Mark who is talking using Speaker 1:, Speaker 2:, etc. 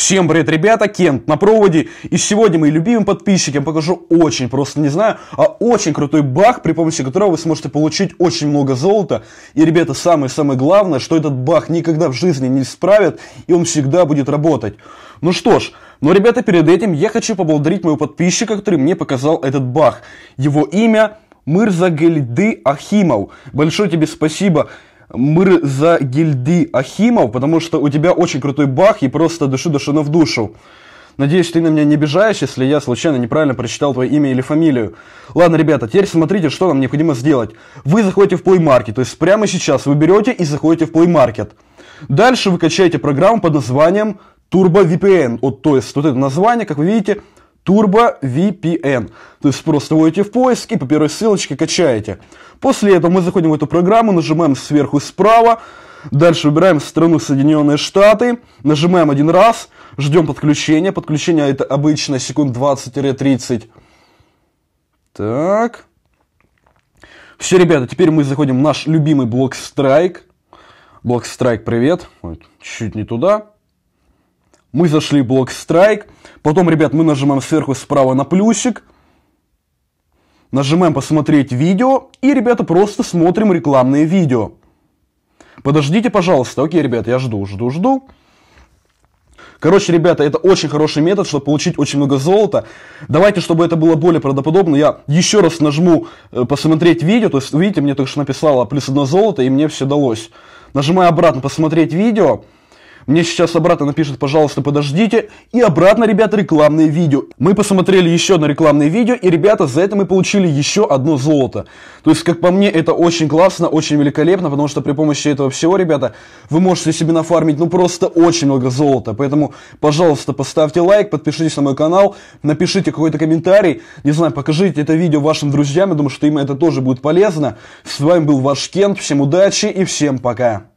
Speaker 1: Всем привет, ребята, Кент на проводе, и сегодня моим любимым подписчикам покажу очень, просто не знаю, а очень крутой баг при помощи которого вы сможете получить очень много золота. И, ребята, самое-самое главное, что этот баг никогда в жизни не исправят, и он всегда будет работать. Ну что ж, но, ну, ребята, перед этим я хочу поблагодарить моего подписчика, который мне показал этот баг. Его имя Мырзагельды Ахимов. Большое тебе спасибо за Гильди Ахимов, потому что у тебя очень крутой бах и просто дышу душину в душу. Надеюсь, ты на меня не обижаешь, если я случайно неправильно прочитал твое имя или фамилию. Ладно, ребята, теперь смотрите, что нам необходимо сделать. Вы заходите в Play Market, то есть прямо сейчас вы берете и заходите в Play Market. Дальше вы качаете программу под названием Turbo VPN. Вот, то есть вот это название, как вы видите, Turbo VPN. То есть просто вводите в поиски, по первой ссылочке качаете. После этого мы заходим в эту программу, нажимаем сверху справа, дальше выбираем страну Соединенные Штаты, нажимаем один раз, ждем подключения. Подключение это обычно секунд 20-30. Так. Все, ребята, теперь мы заходим в наш любимый блок Strike. Блок Strike, привет. Вот, чуть не туда. Мы зашли блок страйк. Потом, ребят, мы нажимаем сверху справа на плюсик. Нажимаем посмотреть видео. И, ребята, просто смотрим рекламные видео. Подождите, пожалуйста. Окей, ребят, я жду, жду, жду. Короче, ребята, это очень хороший метод, чтобы получить очень много золота. Давайте, чтобы это было более правдоподобно, я еще раз нажму э, «Посмотреть видео». То есть, видите, мне только что написало «плюс одно золото», и мне все далось. Нажимаю обратно «Посмотреть видео». Мне сейчас обратно напишут, пожалуйста, подождите. И обратно, ребята, рекламные видео. Мы посмотрели еще одно рекламное видео, и, ребята, за это мы получили еще одно золото. То есть, как по мне, это очень классно, очень великолепно, потому что при помощи этого всего, ребята, вы можете себе нафармить, ну, просто очень много золота. Поэтому, пожалуйста, поставьте лайк, подпишитесь на мой канал, напишите какой-то комментарий, не знаю, покажите это видео вашим друзьям, я думаю, что им это тоже будет полезно. С вами был ваш Кент, всем удачи и всем пока.